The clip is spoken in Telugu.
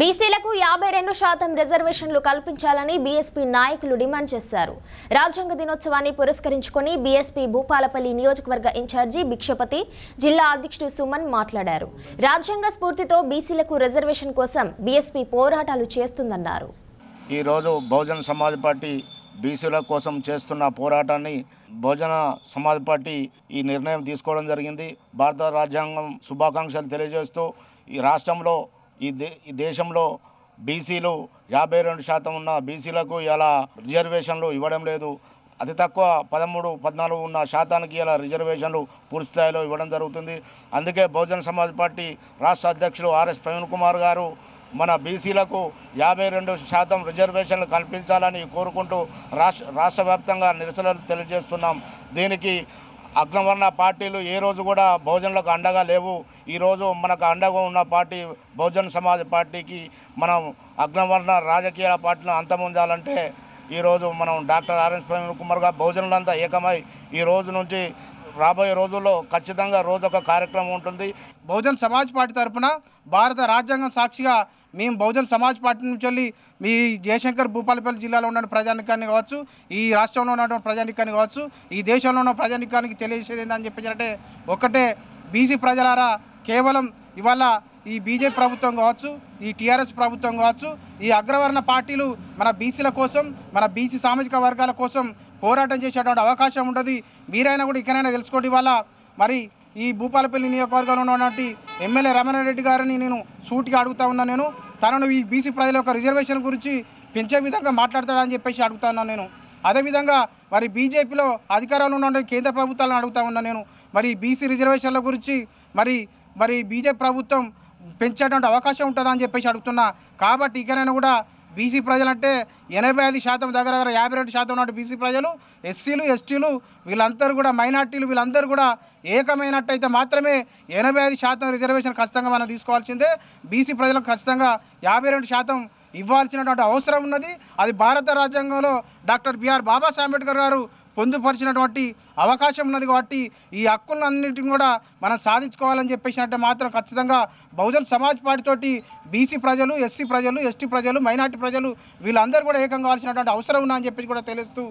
బీసీలకు యాభై రెండు శాతం రిజర్వేషన్లు కల్పించాలని బీఎస్పీ నాయకులు డిమాండ్ చేశారు రాజ్యాంగ దినోత్సవాన్ని పురస్కరించుకుని బీఎస్పీ భూపాలపల్లి నియోజకవర్గ ఇన్ఛార్జి భిక్షపతి జిల్లా అధ్యక్షుడు సుమన్ మాట్లాడారు రాజ్యాంగ స్ఫూర్తితో బీసీలకు రిజర్వేషన్ కోసం బీఎస్పీ పోరాటాలు చేస్తుందన్నారు ఈరోజు బహుజన సమాజ్ పార్టీ బీసీల కోసం చేస్తున్న పోరాటాన్ని భోజన సమాజ్ పార్టీ ఈ నిర్ణయం తీసుకోవడం జరిగింది భారత రాజ్యాంగం శుభాకాంక్షలు తెలియజేస్తూ ఈ రాష్ట్రంలో ఈ దే ఈ దేశంలో బీసీలు యాభై రెండు శాతం ఉన్న బీసీలకు ఇలా రిజర్వేషన్లు ఇవ్వడం లేదు అతి తక్కువ పదమూడు పద్నాలుగు ఉన్న శాతానికి ఇలా రిజర్వేషన్లు పూర్తి స్థాయిలో ఇవ్వడం జరుగుతుంది అందుకే బహుజన సమాజ్ పార్టీ రాష్ట్ర అధ్యక్షులు ఆర్ఎస్ ప్రవీణ్ కుమార్ గారు మన బీసీలకు యాభై రెండు శాతం రిజర్వేషన్లు కల్పించాలని కోరుకుంటూ రాష్ట్ర రాష్ట్ర వ్యాప్తంగా నిరసనలు తెలియజేస్తున్నాం దీనికి అగ్రవర్ణ పార్టీలు ఏ రోజు కూడా భోజనలకు అండగా లేవు ఈరోజు మనకు అండగా ఉన్న పార్టీ బహుజన సమాజ పార్టీకి మనం అగ్రవర్ణ రాజకీయ అంతం ఉంచాలంటే ఈరోజు మనం డాక్టర్ ఆర్ఎన్ ప్రవీణ్ కుమార్ గారు భోజనలంతా ఏకమై ఈ రోజు నుంచి రాబోయే రోజుల్లో ఖచ్చితంగా రోజు ఒక కార్యక్రమం ఉంటుంది బహుజన్ సమాజ్ పార్టీ తరఫున భారత రాజ్యాంగం సాక్షిగా మేము బహుజన్ సమాజ్ పార్టీ నుంచి వెళ్ళి మీ జయశంకర్ భూపాలపల్లి జిల్లాలో ఉన్న ప్రజానికాన్ని కావచ్చు ఈ రాష్ట్రంలో ఉన్నటువంటి ప్రజానికాన్ని కావచ్చు ఈ దేశంలో ఉన్న ప్రజానికానికి తెలియజేసేది ఏంటని చెప్పించారంటే ఒకటే బీసీ ప్రజలారా కేవలం ఇవాళ ఈ బీజేపీ ప్రభుత్వం కావచ్చు ఈ టీఆర్ఎస్ ప్రభుత్వం కావచ్చు ఈ అగ్రవర్ణ పార్టీలు మన బీసీల కోసం మన బీసీ సామాజిక వర్గాల కోసం పోరాటం చేసేటువంటి అవకాశం ఉండదు మీరైనా కూడా ఇకనైనా తెలుసుకోండి ఇవాళ మరి ఈ భూపాలపల్లి నియోజకవర్గంలో ఉన్నటువంటి ఎమ్మెల్యే రమణారెడ్డి గారిని నేను సూటిగా అడుగుతా ఉన్నా నేను తనను ఈ బీసీ ప్రజల యొక్క రిజర్వేషన్ గురించి పెంచే విధంగా మాట్లాడతాడని చెప్పేసి అడుగుతా ఉన్నాను నేను అదేవిధంగా మరి బీజేపీలో అధికారంలో ఉన్న కేంద్ర ప్రభుత్వాలను అడుగుతా ఉన్నా నేను మరి బీసీ రిజర్వేషన్ల గురించి మరి మరి బీజేపీ ప్రభుత్వం పెంచేటువంటి అవకాశం ఉంటుందా అని చెప్పేసి అడుగుతున్నా కాబట్టి ఇకనైనా కూడా బీసీ ప్రజలంటే ఎనభై ఐదు శాతం దగ్గర దగ్గర యాభై రెండు శాతం నాటి బీసీ ప్రజలు ఎస్సీలు ఎస్టీలు వీళ్ళందరూ కూడా మైనార్టీలు వీళ్ళందరూ కూడా ఏకమైనట్టయితే మాత్రమే ఎనభై ఐదు శాతం రిజర్వేషన్ ఖచ్చితంగా మనం తీసుకోవాల్సిందే బీసీ ప్రజలకు ఖచ్చితంగా యాభై రెండు శాతం ఇవ్వాల్సినటువంటి అవసరం ఉన్నది అది భారత రాజ్యాంగంలో డాక్టర్ బిఆర్ బాబాసాహెబ్ అంబేద్కర్ గారు పొందుపరిచినటువంటి అవకాశం ఉన్నది కాబట్టి ఈ హక్కులన్నింటిని కూడా మనం సాధించుకోవాలని చెప్పేసినట్టే మాత్రం ఖచ్చితంగా బహుజన్ సమాజ్ పార్టీ బీసీ ప్రజలు ఎస్సీ ప్రజలు ఎస్టీ ప్రజలు మైనార్టీ ప్రజలు వీళ్ళందరూ కూడా ఏకంగా అవసరం ఉందని చెప్పేసి కూడా తెలుస్తూ